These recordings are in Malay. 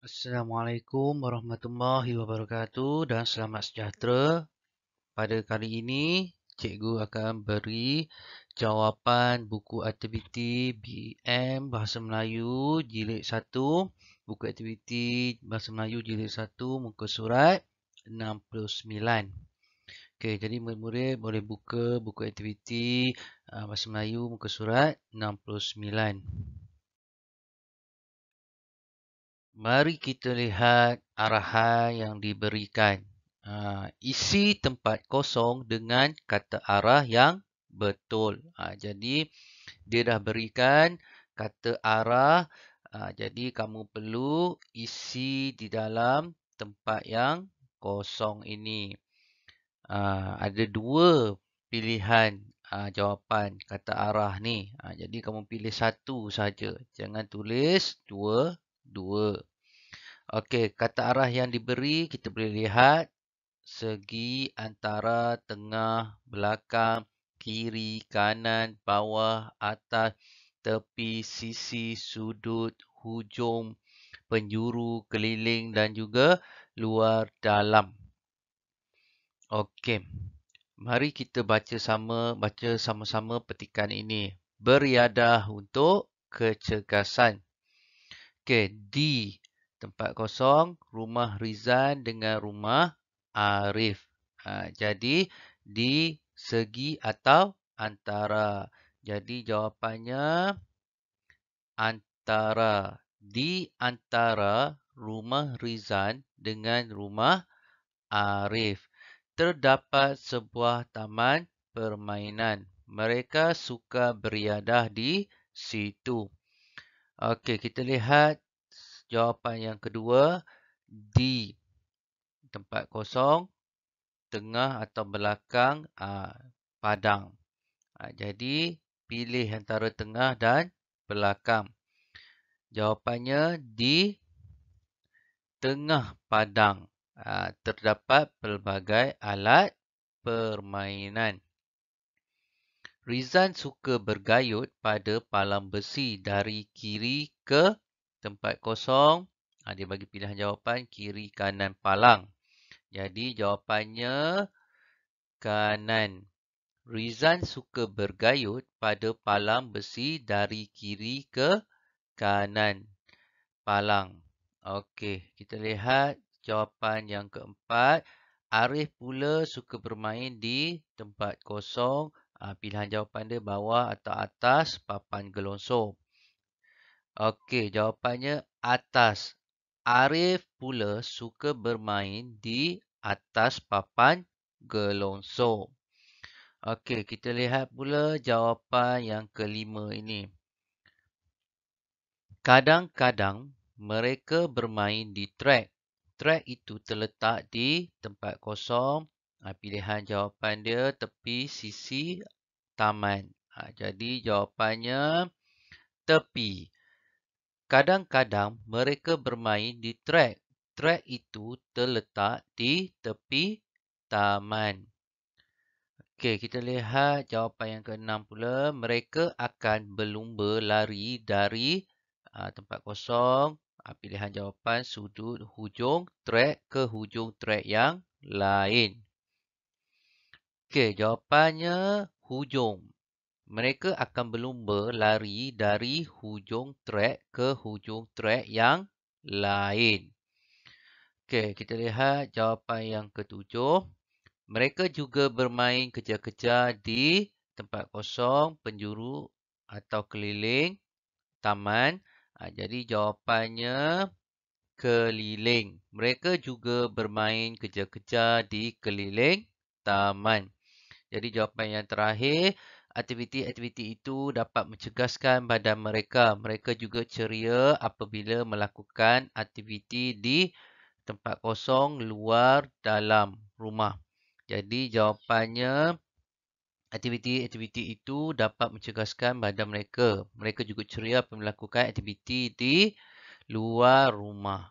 Assalamualaikum warahmatullahi wabarakatuh dan selamat sejahtera. Pada kali ini, cikgu akan beri jawapan buku aktiviti BM Bahasa Melayu jilid 1, buku aktiviti Bahasa Melayu jilid 1 muka surat 69. Okey, jadi murid-murid boleh buka buku aktiviti uh, Bahasa Melayu muka surat 69 mari kita lihat arahan yang diberikan. Ha, isi tempat kosong dengan kata arah yang betul. Ha, jadi, dia dah berikan kata arah. Ha, jadi, kamu perlu isi di dalam tempat yang kosong ini. Ha, ada dua pilihan ha, jawapan kata arah ni. Ha, jadi, kamu pilih satu saja. Jangan tulis dua Dua. Okey, kata arah yang diberi kita boleh lihat segi antara tengah, belakang, kiri, kanan, bawah, atas, tepi, sisi, sudut, hujung, penjuru, keliling dan juga luar dalam. Okey. Mari kita baca sama baca sama-sama petikan ini. Beriadah untuk kecergasan. Okey, D. Tempat kosong, rumah Rizan dengan rumah Arif. Ha, jadi, di segi atau antara. Jadi, jawapannya antara. Di antara rumah Rizan dengan rumah Arif. Terdapat sebuah taman permainan. Mereka suka beriadah di situ. Okey, kita lihat jawapan yang kedua. D. Tempat kosong. Tengah atau belakang uh, padang. Uh, jadi, pilih antara tengah dan belakang. Jawapannya di tengah padang. Uh, terdapat pelbagai alat permainan. Rizan suka bergayut pada palang besi dari kiri ke tempat kosong. Ha, dia bagi pilihan jawapan kiri kanan palang. Jadi jawapannya kanan. Rizan suka bergayut pada palang besi dari kiri ke kanan palang. Okey, kita lihat jawapan yang keempat. Arif pula suka bermain di tempat kosong Ah, pilihan jawapan dia bawah atau atas papan gelongsor. Okey, jawapannya atas. Arif pula suka bermain di atas papan gelongsor. Okey, kita lihat pula jawapan yang kelima ini. Kadang-kadang mereka bermain di trek. Trek itu terletak di tempat kosong Ha, pilihan jawapan dia tepi sisi taman. Ha, jadi jawapannya tepi. Kadang-kadang mereka bermain di trek. Trek itu terletak di tepi taman. Okey, kita lihat jawapan yang ke-6 pula. Mereka akan berlumba lari dari aa, ha, tempat kosong. Aa, pilihan jawapan sudut hujung trek ke hujung trek yang lain. Okey, jawapannya hujung. Mereka akan berlumba lari dari hujung trek ke hujung trek yang lain. Okey, kita lihat jawapan yang ketujuh. Mereka juga bermain kejar-kejar di tempat kosong, penjuru atau keliling taman. Ha, jadi jawapannya keliling. Mereka juga bermain kejar-kejar di keliling taman. Jadi jawapan yang terakhir, aktiviti-aktiviti itu dapat mencegaskan badan mereka. Mereka juga ceria apabila melakukan aktiviti di tempat kosong, luar, dalam rumah. Jadi jawapannya, aktiviti-aktiviti itu dapat mencegaskan badan mereka. Mereka juga ceria apabila melakukan aktiviti di luar rumah.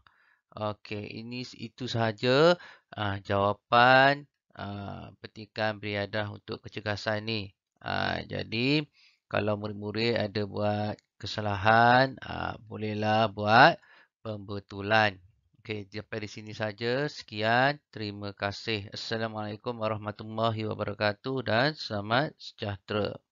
Okey, ini itu sahaja uh, jawapan Ah, petikan beriadah untuk kecegasan ni. Ah, jadi kalau murid-murid ada buat kesalahan, ah, bolehlah buat pembetulan. Okey, sampai di sini saja. Sekian, terima kasih. Assalamualaikum warahmatullahi wabarakatuh dan selamat sejahtera.